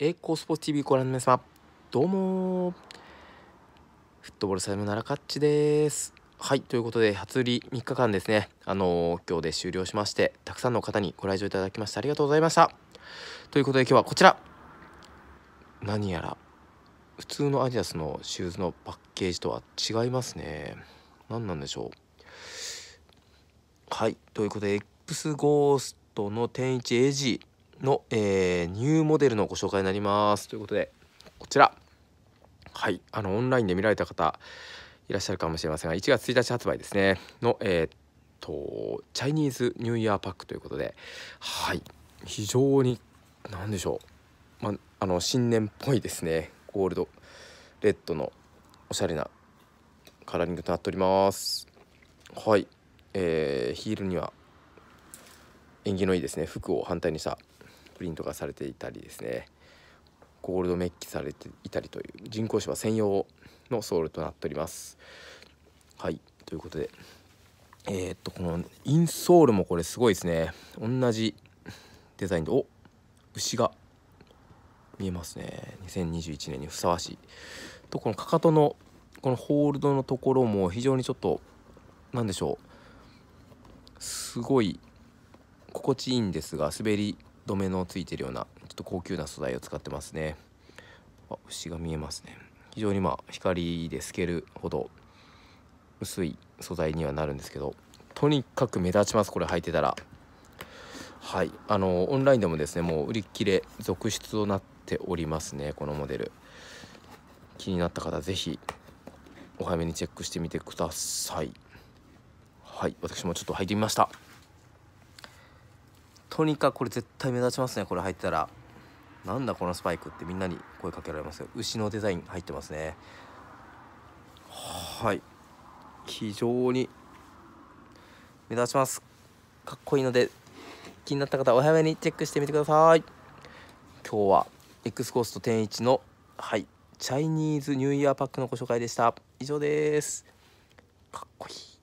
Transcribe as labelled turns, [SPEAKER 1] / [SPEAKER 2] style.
[SPEAKER 1] 栄光スポーツ TV ご覧の皆様どうもフットボールサイム奈良カッチですはいということで初売り3日間ですねあのー、今日で終了しましてたくさんの方にご来場いただきましてありがとうございましたということで今日はこちら何やら普通のアディダスのシューズのパッケージとは違いますね何なんでしょうはいということで X ゴーストの 10.1AG の、えー、ニューモデルのご紹介になりますということでこちらはいあのオンラインで見られた方いらっしゃるかもしれませんが1月1日発売ですねのえー、っとチャイニーズニューイヤーパックということではい非常に何でしょう、まあの新年っぽいですねゴールドレッドのおしゃれなカラーリングとなっておりますはい、えー、ヒールには縁起のいいですね服を反対にしたプリントがされていたりですねゴールドメッキされていたりという人工芝専用のソールとなっておりますはいということでえー、っとこのインソールもこれすごいですね同じデザインでお牛が見えますね2021年にふさわしいとこのかかとのこのホールドのところも非常にちょっと何でしょうすごい心地いいんですが滑り止めのついてるようなちょっと高級な素材を使ってますねあ牛が見えますね非常にまあ光で透けるほど薄い素材にはなるんですけどとにかく目立ちますこれ履いてたらはいあのオンラインでもですねもう売り切れ続出となっておりますねこのモデル気になった方是非お早めにチェックしてみてくださいはい私もちょっと履いてみましたとにかくこれ絶対目立ちますねこれ入ったらなんだこのスパイクってみんなに声かけられますよ牛のデザイン入ってますねはい非常に目立ちますかっこいいので気になった方お早めにチェックしてみてください今日は X コースと点1のはいチャイニーズニューイヤーパックのご紹介でした以上ですかっこいい